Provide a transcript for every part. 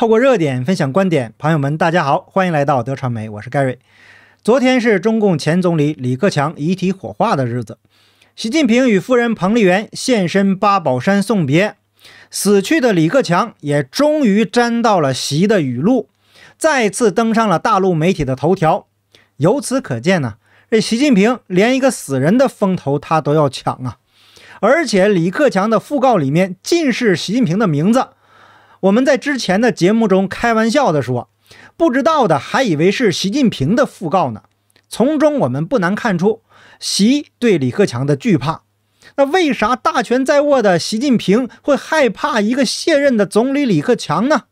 透过热点分享观点，朋友们，大家好，欢迎来到德传媒，我是盖瑞。昨天是中共前总理李克强遗体火化的日子，习近平与夫人彭丽媛现身八宝山送别死去的李克强，也终于沾到了习的雨露，再次登上了大陆媒体的头条。由此可见呢，这习近平连一个死人的风头他都要抢啊！而且李克强的讣告里面尽是习近平的名字。我们在之前的节目中开玩笑的说，不知道的还以为是习近平的讣告呢。从中我们不难看出，习对李克强的惧怕。那为啥大权在握的习近平会害怕一个卸任的总理李克强呢？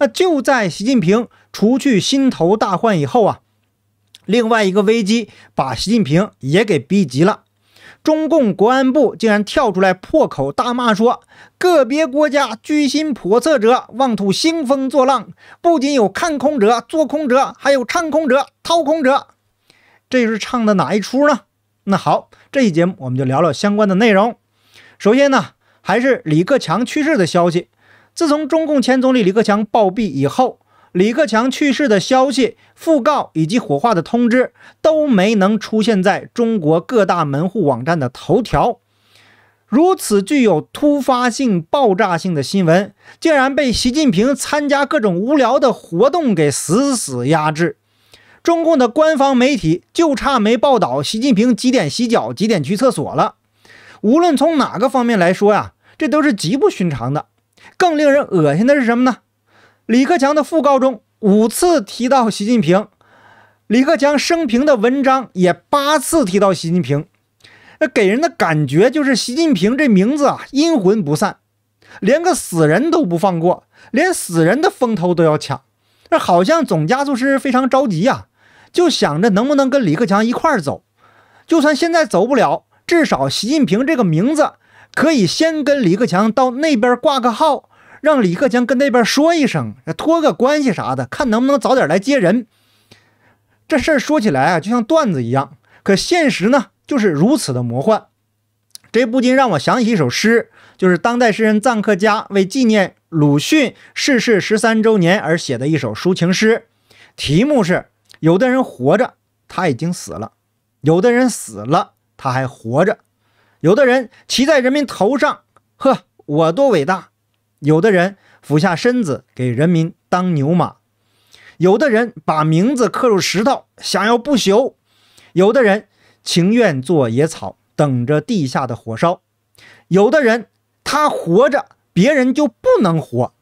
那就在习近平除去心头大患以后啊，另外一个危机把习近平也给逼急了。中共国安部竟然跳出来破口大骂，说个别国家居心叵测者妄图兴风作浪，不仅有看空者、做空者，还有唱空者、掏空者。这是唱的哪一出呢？那好，这一节目我们就聊聊相关的内容。首先呢，还是李克强去世的消息。自从中共前总理李克强暴毙以后。李克强去世的消息、讣告以及火化的通知都没能出现在中国各大门户网站的头条。如此具有突发性、爆炸性的新闻，竟然被习近平参加各种无聊的活动给死死压制。中共的官方媒体就差没报道习近平几点洗脚、几点去厕所了。无论从哪个方面来说呀，这都是极不寻常的。更令人恶心的是什么呢？李克强的讣告中五次提到习近平，李克强生平的文章也八次提到习近平，那给人的感觉就是习近平这名字啊阴魂不散，连个死人都不放过，连死人的风头都要抢，那好像总加速师非常着急呀，就想着能不能跟李克强一块儿走，就算现在走不了，至少习近平这个名字可以先跟李克强到那边挂个号。让李克强跟那边说一声，托个关系啥的，看能不能早点来接人。这事儿说起来啊，就像段子一样，可现实呢，就是如此的魔幻。这不禁让我想起一首诗，就是当代诗人臧克家为纪念鲁迅逝世十三周年而写的一首抒情诗，题目是《有的人活着，他已经死了；有的人死了，他还活着；有的人骑在人民头上，呵，我多伟大！》有的人俯下身子给人民当牛马，有的人把名字刻入石头，想要不朽；有的人情愿做野草，等着地下的火烧；有的人他活着，别人就不能活；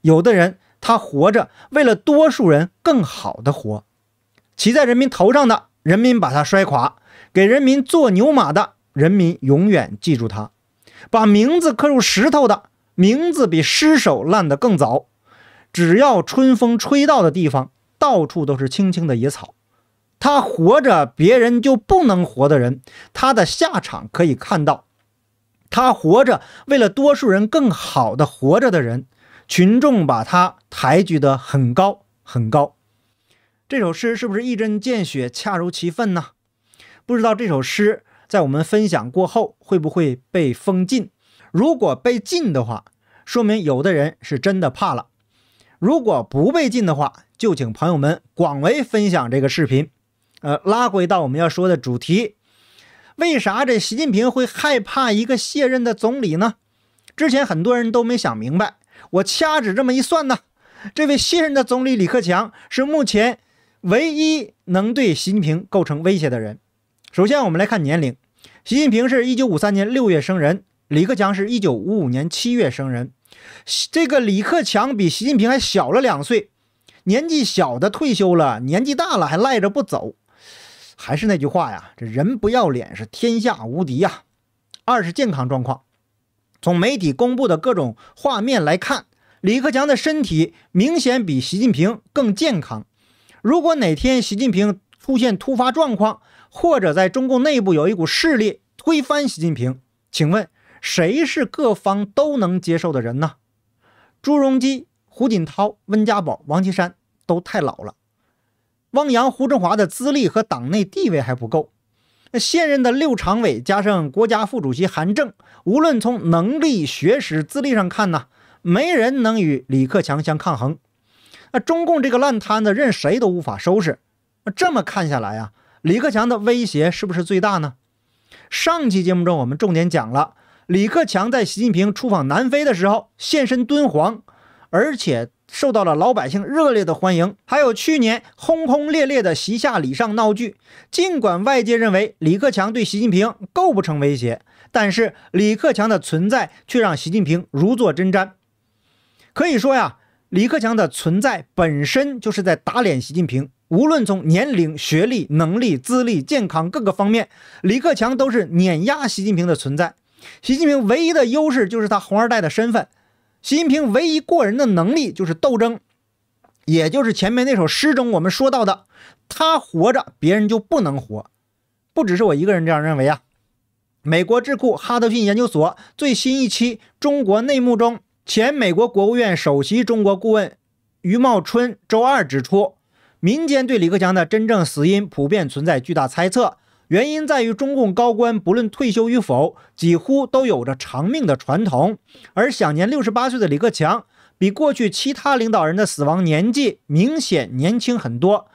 有的人他活着，为了多数人更好的活。骑在人民头上的人民把他摔垮，给人民做牛马的人民永远记住他，把名字刻入石头的。名字比尸首烂得更早，只要春风吹到的地方，到处都是青青的野草。他活着，别人就不能活的人，他的下场可以看到；他活着，为了多数人更好的活着的人，群众把他抬举得很高很高。这首诗是不是一针见血，恰如其分呢？不知道这首诗在我们分享过后会不会被封禁？如果被禁的话，说明有的人是真的怕了。如果不被禁的话，就请朋友们广为分享这个视频。呃，拉回到我们要说的主题：为啥这习近平会害怕一个卸任的总理呢？之前很多人都没想明白。我掐指这么一算呢，这位卸任的总理李克强是目前唯一能对习近平构成威胁的人。首先，我们来看年龄：习近平是一九五三年六月生人，李克强是一九五五年七月生人。这个李克强比习近平还小了两岁，年纪小的退休了，年纪大了还赖着不走。还是那句话呀，这人不要脸是天下无敌呀。二是健康状况，从媒体公布的各种画面来看，李克强的身体明显比习近平更健康。如果哪天习近平出现突发状况，或者在中共内部有一股势力推翻习近平，请问？谁是各方都能接受的人呢？朱镕基、胡锦涛、温家宝、王岐山都太老了。汪洋、胡振华的资历和党内地位还不够。那现任的六常委加上国家副主席韩正，无论从能力、学识、资历上看呢，没人能与李克强相抗衡。那中共这个烂摊子，任谁都无法收拾。那这么看下来啊，李克强的威胁是不是最大呢？上期节目中我们重点讲了。李克强在习近平出访南非的时候现身敦煌，而且受到了老百姓热烈的欢迎。还有去年轰轰烈烈的“席下李上”闹剧。尽管外界认为李克强对习近平构不成威胁，但是李克强的存在却让习近平如坐针毡。可以说呀，李克强的存在本身就是在打脸习近平。无论从年龄、学历、能力、资历、健康各个方面，李克强都是碾压习近平的存在。习近平唯一的优势就是他红二代的身份，习近平唯一过人的能力就是斗争，也就是前面那首诗中我们说到的“他活着，别人就不能活”，不只是我一个人这样认为啊。美国智库哈德逊研究所最新一期《中国内幕》中，前美国国务院首席中国顾问余茂春周二指出，民间对李克强的真正死因普遍存在巨大猜测。原因在于，中共高官不论退休与否，几乎都有着长命的传统。而享年六十八岁的李克强，比过去其他领导人的死亡年纪明显年轻很多。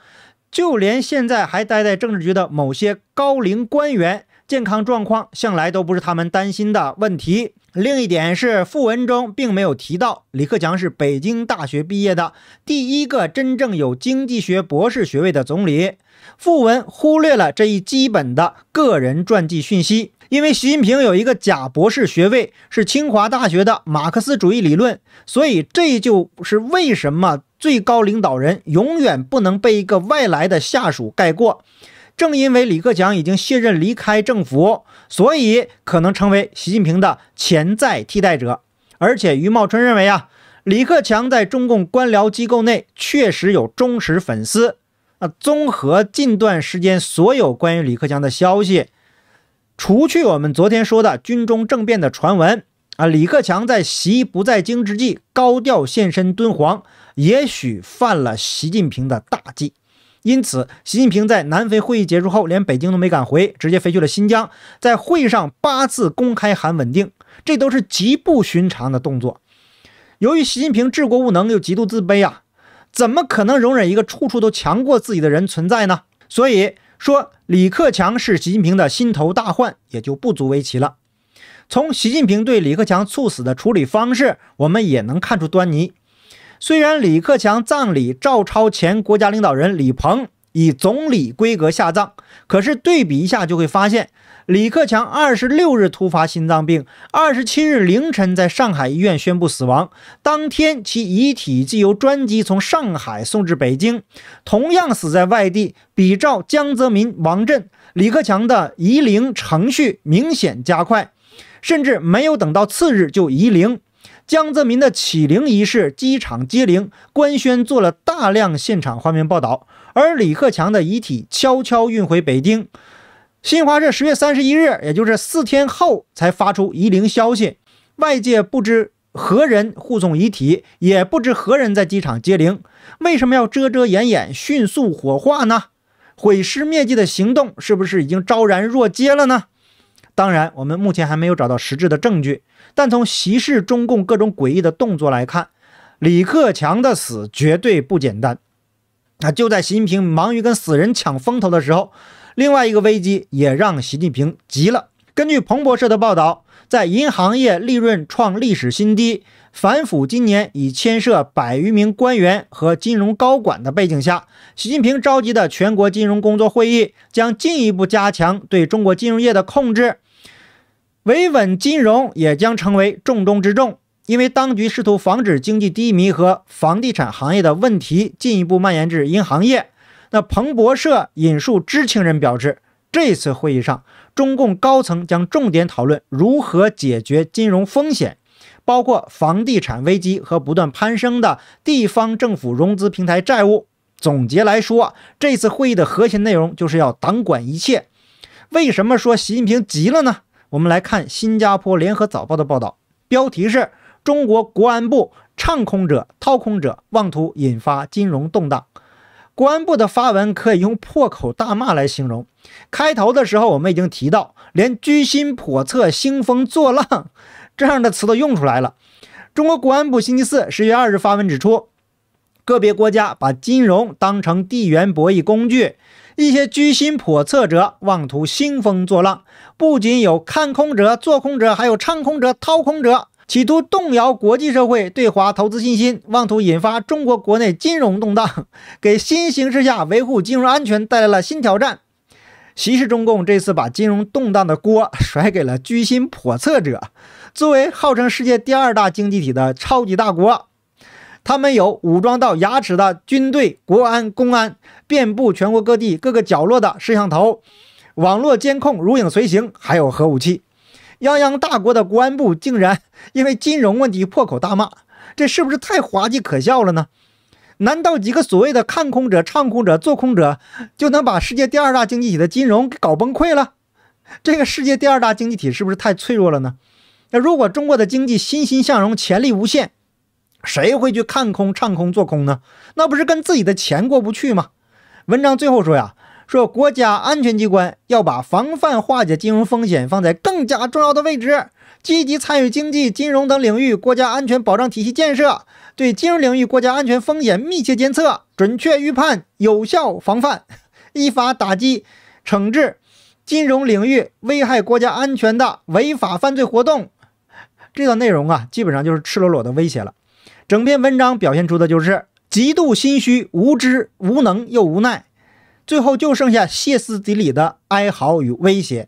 就连现在还待在政治局的某些高龄官员，健康状况向来都不是他们担心的问题。另一点是，副文中并没有提到李克强是北京大学毕业的，第一个真正有经济学博士学位的总理。副文忽略了这一基本的个人传记讯息，因为习近平有一个假博士学位，是清华大学的马克思主义理论，所以这就是为什么最高领导人永远不能被一个外来的下属盖过。正因为李克强已经卸任离开政府，所以可能成为习近平的潜在替代者。而且于茂春认为啊，李克强在中共官僚机构内确实有忠实粉丝。啊，综合近段时间所有关于李克强的消息，除去我们昨天说的军中政变的传闻，啊，李克强在习不在京之际高调现身敦煌，也许犯了习近平的大忌。因此，习近平在南非会议结束后，连北京都没敢回，直接飞去了新疆。在会上八次公开喊稳定，这都是极不寻常的动作。由于习近平治国无能又极度自卑啊，怎么可能容忍一个处处都强过自己的人存在呢？所以说，李克强是习近平的心头大患，也就不足为奇了。从习近平对李克强猝死的处理方式，我们也能看出端倪。虽然李克强葬礼照抄前国家领导人李鹏以总理规格下葬，可是对比一下就会发现，李克强二十六日突发心脏病，二十七日凌晨在上海医院宣布死亡。当天其遗体即由专机从上海送至北京，同样死在外地。比照江泽民、王震、李克强的移灵程序明显加快，甚至没有等到次日就移灵。江泽民的启灵仪式、机场接灵、官宣做了大量现场画面报道，而李克强的遗体悄悄运回北京。新华社十月三十一日，也就是四天后才发出移灵消息。外界不知何人护送遗体，也不知何人在机场接灵，为什么要遮遮掩掩、迅速火化呢？毁尸灭迹的行动是不是已经昭然若揭了呢？当然，我们目前还没有找到实质的证据，但从习事中共各种诡异的动作来看，李克强的死绝对不简单。啊，就在习近平忙于跟死人抢风头的时候，另外一个危机也让习近平急了。根据彭博社的报道，在银行业利润创历史新低、反腐今年已牵涉百余名官员和金融高管的背景下，习近平召集的全国金融工作会议将进一步加强对中国金融业的控制。维稳金融也将成为重中之重，因为当局试图防止经济低迷和房地产行业的问题进一步蔓延至银行业。那彭博社引述知情人表示，这次会议上，中共高层将重点讨论如何解决金融风险，包括房地产危机和不断攀升的地方政府融资平台债务。总结来说，这次会议的核心内容就是要党管一切。为什么说习近平急了呢？我们来看新加坡联合早报的报道，标题是“中国国安部唱空者掏空者妄图引发金融动荡”。国安部的发文可以用破口大骂来形容。开头的时候我们已经提到，连“居心叵测、兴风作浪”这样的词都用出来了。中国国安部星期四十月二日发文指出，个别国家把金融当成地缘博弈工具，一些居心叵测者妄图兴风作浪。不仅有看空者、做空者，还有唱空者、掏空者，企图动摇国际社会对华投资信心，妄图引发中国国内金融动荡，给新形势下维护金融安全带来了新挑战。其实，中共这次把金融动荡的锅甩给了居心叵测者。作为号称世界第二大经济体的超级大国，他们有武装到牙齿的军队、国安、公安，遍布全国各地各个角落的摄像头。网络监控如影随形，还有核武器。泱泱大国的国安部竟然因为金融问题破口大骂，这是不是太滑稽可笑了呢？难道几个所谓的看空者、唱空者、做空者就能把世界第二大经济体的金融给搞崩溃了？这个世界第二大经济体是不是太脆弱了呢？那如果中国的经济欣欣向荣，潜力无限，谁会去看空、唱空、做空呢？那不是跟自己的钱过不去吗？文章最后说呀。说，国家安全机关要把防范化解金融风险放在更加重要的位置，积极参与经济、金融等领域国家安全保障体系建设，对金融领域国家安全风险密切监测、准确预判、有效防范，依法打击、惩治金融领域危害国家安全的违法犯罪活动。这段内容啊，基本上就是赤裸裸的威胁了。整篇文章表现出的就是极度心虚、无知、无能又无奈。最后就剩下歇斯底里的哀嚎与威胁，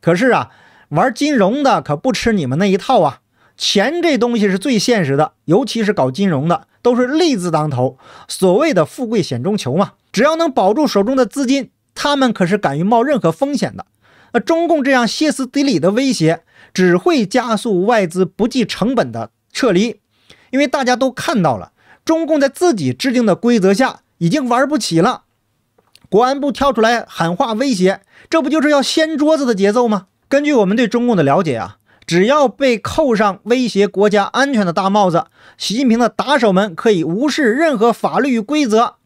可是啊，玩金融的可不吃你们那一套啊！钱这东西是最现实的，尤其是搞金融的，都是利字当头。所谓的富贵险中求嘛，只要能保住手中的资金，他们可是敢于冒任何风险的。那中共这样歇斯底里的威胁，只会加速外资不计成本的撤离，因为大家都看到了，中共在自己制定的规则下已经玩不起了。国安部跳出来喊话威胁，这不就是要掀桌子的节奏吗？根据我们对中共的了解啊，只要被扣上威胁国家安全的大帽子，习近平的打手们可以无视任何法律与规则。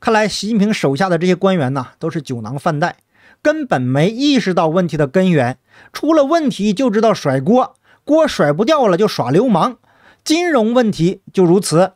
看来习近平手下的这些官员呢，都是酒囊饭袋，根本没意识到问题的根源。出了问题就知道甩锅，锅甩不掉了就耍流氓。金融问题就如此，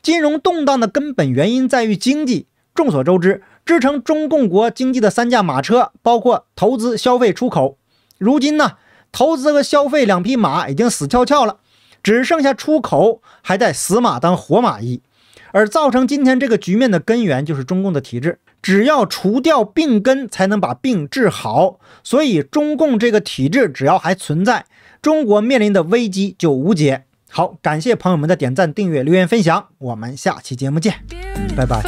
金融动荡的根本原因在于经济。众所周知。支撑中共国经济的三驾马车包括投资、消费、出口。如今呢，投资和消费两匹马已经死翘翘了，只剩下出口还在死马当活马医。而造成今天这个局面的根源就是中共的体制，只要除掉病根，才能把病治好。所以，中共这个体制只要还存在，中国面临的危机就无解。好，感谢朋友们的点赞、订阅、留言、分享，我们下期节目见，拜拜。